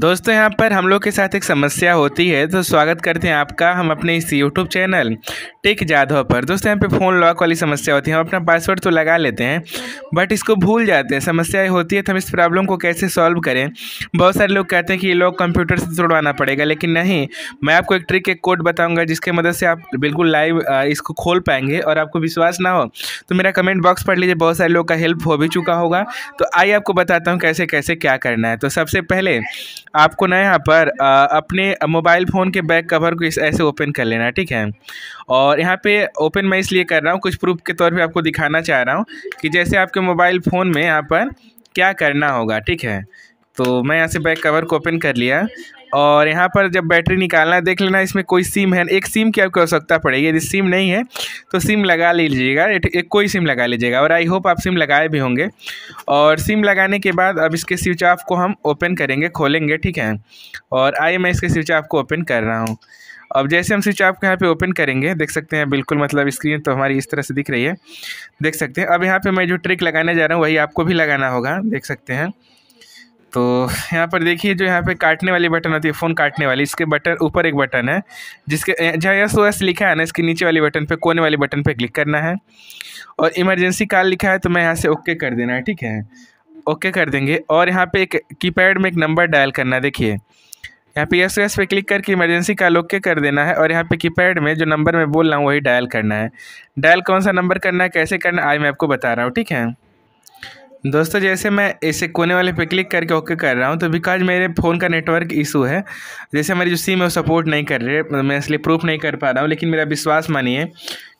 दोस्तों यहाँ पर हम लोग के साथ एक समस्या होती है तो स्वागत करते हैं आपका हम अपने इस यूट्यूब चैनल टेक जाधव पर दोस्तों यहाँ पे फ़ोन लॉक वाली समस्या होती है हम अपना पासवर्ड तो लगा लेते हैं बट इसको भूल जाते हैं समस्या होती है तो हम इस प्रॉब्लम को कैसे सॉल्व करें बहुत सारे लोग कहते हैं कि ये लोग कंप्यूटर से जुड़वाना पड़ेगा लेकिन नहीं मैं आपको एक ट्रिक एक कोड बताऊँगा जिसके मदद से आप बिल्कुल लाइव इसको खोल पाएंगे और आपको विश्वास ना हो तो मेरा कमेंट बॉक्स पढ़ लीजिए बहुत सारे लोग का हेल्प हो भी चुका होगा तो आइए आपको बताता हूँ कैसे कैसे क्या करना है तो सबसे पहले आपको ना यहाँ पर आ, अपने मोबाइल फ़ोन के बैक कवर को इस ऐसे ओपन कर लेना ठीक है और यहाँ पे ओपन मैं इसलिए कर रहा हूँ कुछ प्रूफ के तौर पे आपको दिखाना चाह रहा हूँ कि जैसे आपके मोबाइल फ़ोन में यहाँ पर क्या करना होगा ठीक है तो मैं यहाँ से बैक कवर को ओपन कर लिया और यहाँ पर जब बैटरी निकालना देख लेना इसमें कोई सिम है एक सिम की आपकी आवश्यकता पड़ेगी यदि सिम नहीं है तो सिम लगा लीजिएगा एक कोई सिम लगा लीजिएगा और आई होप आप सिम लगाए भी होंगे और सिम लगाने के बाद अब इसके स्विच ऑफ को हम ओपन करेंगे खोलेंगे ठीक है और आई मैं इसके स्विच ऑफ को ओपन कर रहा हूँ अब जैसे हम स्विच ऑफ को यहाँ पे ओपन करेंगे देख सकते हैं बिल्कुल मतलब स्क्रीन तो हमारी इस तरह से दिख रही है देख सकते हैं अब यहाँ पे मैं जो ट्रिक लगाने जा रहा हूँ वही आपको भी लगाना होगा देख सकते हैं तो यहाँ पर देखिए जो यहाँ पे काटने वाली बटन होती है फ़ोन काटने वाली इसके बटन ऊपर एक बटन है जिसके जहाँ एस ओ एस लिखा है ना इसके नीचे वाली बटन पे कोने वाली बटन पे क्लिक करना है और इमरजेंसी कॉल लिखा है तो मैं यहाँ से ओके कर देना है ठीक है ओके कर देंगे और यहाँ पे एक कीपैड में एक नंबर डायल करना है देखिए यहाँ पे यस एस पे क्लिक करके इमरजेंसी कॉल ओके कर देना है और यहाँ पे कीपैड में जो नंबर मैं बोल रहा हूँ वही डायल करना है डायल कौन सा नंबर करना है कैसे करना है आई मैं आपको बता रहा हूँ ठीक है दोस्तों जैसे मैं ऐसे कोने वाले पे क्लिक करके ओके कर रहा हूँ तो बिकॉज मेरे फ़ोन का नेटवर्क इशू है जैसे मेरी जो सिम है वो सपोर्ट नहीं कर रही है मतलब मैं इसलिए प्रूफ नहीं कर पा रहा हूँ लेकिन मेरा विश्वास मानिए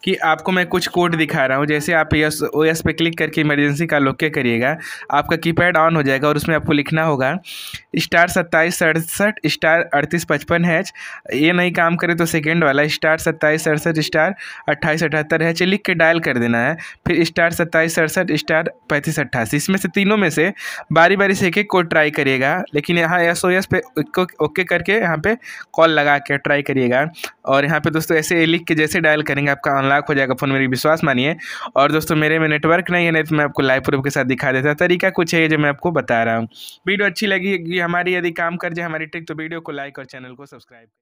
कि आपको मैं कुछ कोड दिखा रहा हूँ जैसे आप यस ओ एस पे क्लिक करके इमरजेंसी का लोके करिएगा आपका कीपैड ऑन हो जाएगा और उसमें आपको लिखना होगा स्टार सत्ताईस सड़सठ स्टार अड़तीस पचपन हैच ये नहीं काम करे तो सेकेंड वाला स्टार सत्ताईस सड़सठ स्टार अट्ठाईस अठहत्तर हैच लिख के डायल कर देना है फिर स्टार सत्ताईस सड़सठ स्टार पैंतीस अट्ठासी इसमें से तीनों में से बारी बारी से एक एक कोड ट्राई करिएगा लेकिन यहाँ एस ओ एस पे ओके करके यहाँ पर कॉल लगा के ट्राई करिएगा और यहाँ पर दोस्तों ऐसे लिख के जैसे डायल करेंगे आपका ऑनलाइन लाख हो जाएगा फ़ोन मेरी विश्वास मानिए और दोस्तों मेरे में नेटवर्क नहीं है नहीं तो मैं आपको लाइव प्रूफ के साथ दिखा देता तरीका कुछ है जो मैं आपको बता रहा हूँ वीडियो अच्छी लगी हमारी यदि काम कर जाए हमारी ट्रिक तो वीडियो को लाइक और चैनल को सब्सक्राइब